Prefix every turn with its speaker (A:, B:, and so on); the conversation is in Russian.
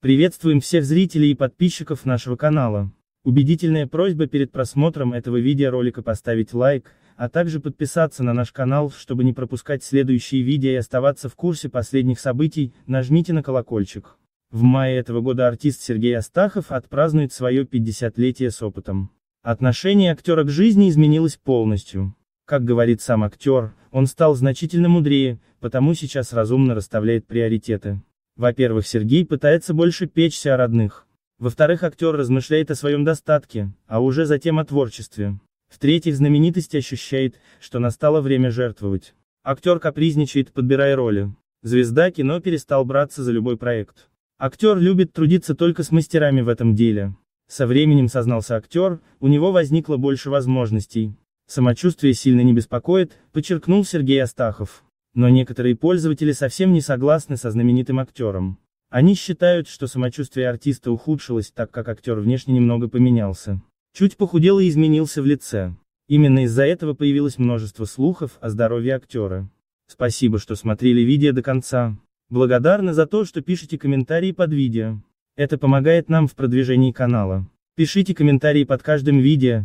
A: Приветствуем всех зрителей и подписчиков нашего канала. Убедительная просьба перед просмотром этого видеоролика поставить лайк, а также подписаться на наш канал, чтобы не пропускать следующие видео и оставаться в курсе последних событий, нажмите на колокольчик. В мае этого года артист Сергей Астахов отпразднует свое 50-летие с опытом. Отношение актера к жизни изменилось полностью. Как говорит сам актер, он стал значительно мудрее, потому сейчас разумно расставляет приоритеты. Во-первых, Сергей пытается больше печься о родных. Во-вторых, актер размышляет о своем достатке, а уже затем о творчестве. В-третьих, знаменитость ощущает, что настало время жертвовать. Актер капризничает, подбирая роли. Звезда кино перестал браться за любой проект. Актер любит трудиться только с мастерами в этом деле. Со временем сознался актер, у него возникло больше возможностей. Самочувствие сильно не беспокоит, подчеркнул Сергей Астахов. Но некоторые пользователи совсем не согласны со знаменитым актером. Они считают, что самочувствие артиста ухудшилось, так как актер внешне немного поменялся. Чуть похудел и изменился в лице. Именно из-за этого появилось множество слухов о здоровье актера. Спасибо, что смотрели видео до конца. Благодарны за то, что пишете комментарии под видео. Это помогает нам в продвижении канала. Пишите комментарии под каждым видео,